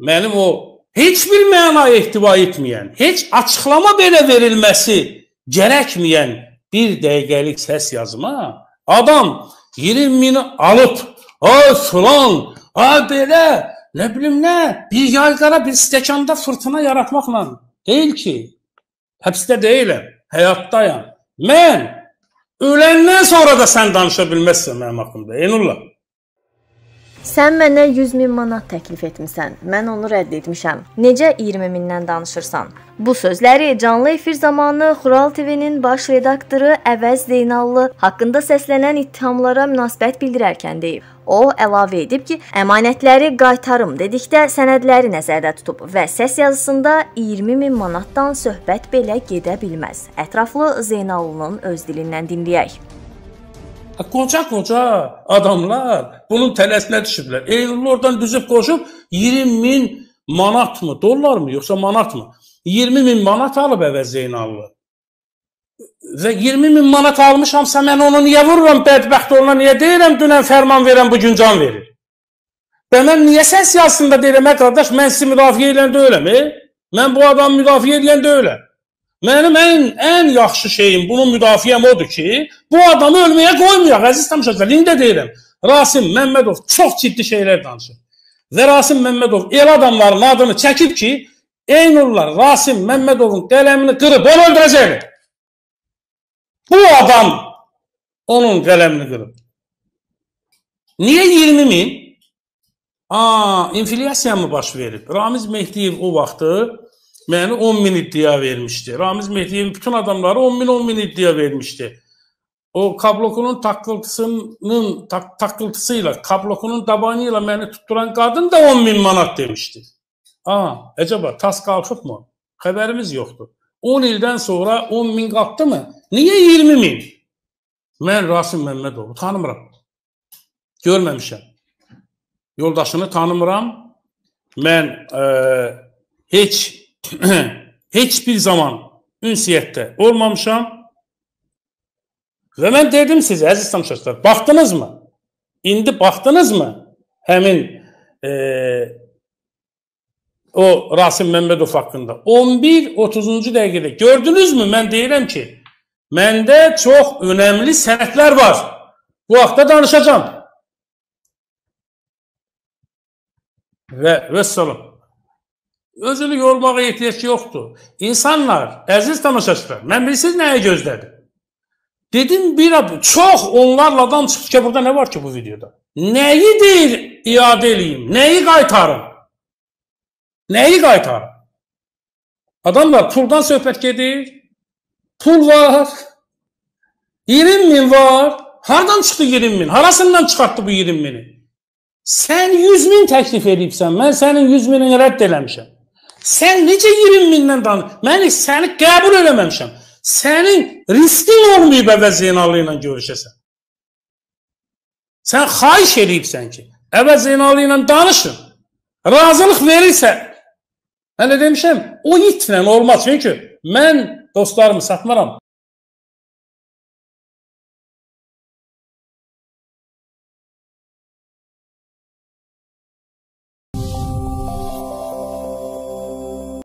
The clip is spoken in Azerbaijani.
Mənim o heç bir mənaya ehtiva etməyən, heç açıqlama belə verilməsi gərəkməyən bir dəqiqəlik səs yazma adam 20 mini alıb, ay filan, ay belə, nə bilim nə, bir yaygara bir stəkanda fırtına yaratmaqla deyil ki, həbsdə deyiləm, həyatdayam. Mən öləndən sonra da sən danışa bilməzsən mənim haqqımda, Eynullah. Sən mənə 100 min manat təklif etmisən. Mən onu rədd etmişəm. Necə 20 mindən danışırsan? Bu sözləri canlı efir zamanı Xural TV-nin baş redaktoru Əvəz Zeynallı haqqında səslənən ittihamlara münasibət bildirərkən deyib. O əlavə edib ki, əmanətləri qaytarım dedikdə sənədləri nəzərdə tutub və səs yazısında 20 min manatdan söhbət belə gedə bilməz. Ətraflı Zeynallının öz dilindən dinləyək. Qoca-qoca adamlar bunun tələsinə düşüblər. Eylül oradan düzüb qoşub 20 min manat mı, dollar mı, yoxsa manat mı? 20 min manat alıb əvəz Zeynallı. Və 20 min manat almışamsa mən onu niyə vururam bədbəxt oluna, niyə deyirəm dünən fərman verən bu gün can verir? Və mən niyə səs yazısında deyirəm, ə qardaş, mən sizi müdafiə edən deyiləm, e? Mən bu adamı müdafiə edən deyiləm. Mənim ən, ən yaxşı şeyim, bunun müdafiəm odur ki, bu adamı ölməyə qoymayaq, əziz təmşəklər. İndi də deyirəm, Rasim Məmmədov çox ciddi şeylər danışır. Və Rasim Məmmədov el adamların adını çəkib ki, Eynurlar Rasim Məmmədovun qələmini qırıb, onu öldürəcəklər. Bu adam onun qələmini qırıb. Niyə 20 min? Aa, inflyasiya mı baş verib? Ramiz Mehdiyev o vaxtı Ben 10 bin iddia vermişti. Ramiz Mehdi'nin bütün adamları 10 bin 10 bin iddia vermişti. O kablokunun takıltısının tak, takıltısıyla, kablokunun tabanıyla beni tutturan kadın da 10 bin manat demişti. Aa, acaba tas kalkıp mı? Haberimiz yoktu. 10 ildən sonra 10 bin qalxdı mı? Niye 20 bin? Ben Rasim Məmmədovu tanımıram. Görməmişəm. Yoldaşını tanımıram. Mən e, hiç heç bir zaman ünsiyyətdə olmamışam. Və mən dedim sizə əziz tamaşaçılar, baxdınızmı? İndi baxdınızmı? Həmin e, o Rasim Məmmədov haqqında 11-30-cu dəqiqədə gördünüzmü? Mən deyirəm ki, məndə çox önəmli sənədlər var. Bu haqda danışacağam. Və vəssalam. Özünü yormağa ehtiyac yoxdur. İnsanlar, əziz tamaşaçılar, mən bilirsiniz nəyə gözlədim? Dedim bir ab, çox onlarla adam çıxdı ki, burada nə var ki bu videoda? Nəyi deyir iadə eləyim, nəyi qaytarım? Nəyi qaytarım? Adamlar puldan söhbət gedir, pul var, 20 min var, hardan çıxdı 20 min, harasından çıxartdı bu 20 mini? Sən 100 min təklif edibsən, mən sənin 100 minini rədd eləmişəm. Sən necə 20 mindən danış? Mən səni qəbul eləməmişəm. Sənin riskin olmayıb əvvəl Zeynallı ilə görüşəsən. Sən xahiş eləyibsən ki, əvvəl Zeynallı ilə danışın. Razılıq verirsə, mən də demişəm, o itlə olmaz. Çünki mən dostlarımı satmaram.